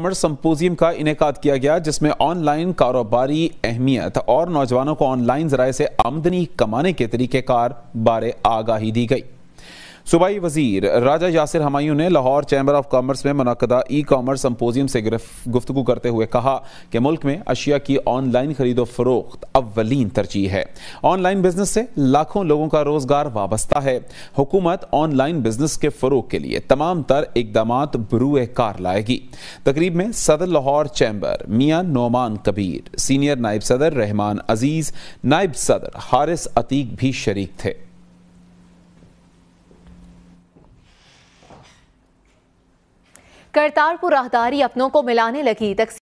commerce symposium का इनका किया गया जिसमें ऑनलाइन कारोबारी अहमियत और नौजवानों को ऑनलाइन जराये से आमदनी कमाने के तरीक़ेकार बारे आगाही दी गई सूबाई वजीर राजा यासिर हमायूं ने लाहौर चैम्बर ऑफ कॉमर्स में मनदा ई कॉमर्स सम्पोजियम से गुफ्तु करते हुए कहा कि मुल्क में अशिया की ऑनलाइन खरीदो फरोख्त अवलीन तरजीह है ऑनलाइन बिजनेस से लाखों लोगों का रोजगार वाबस्ता है हुकूमत ऑनलाइन बिजनेस के फरोग के लिए तमाम तर इकदाम बरूए कार लाएगी तकरीब में सदर लाहौर चैम्बर मियाँ नोमान कबीर सीनियर नायब सदर रहमान अजीज नायब सदर हारिस अतीक भी शरीक थे करतारपुर राहदारी अपनों को मिलाने लगी तक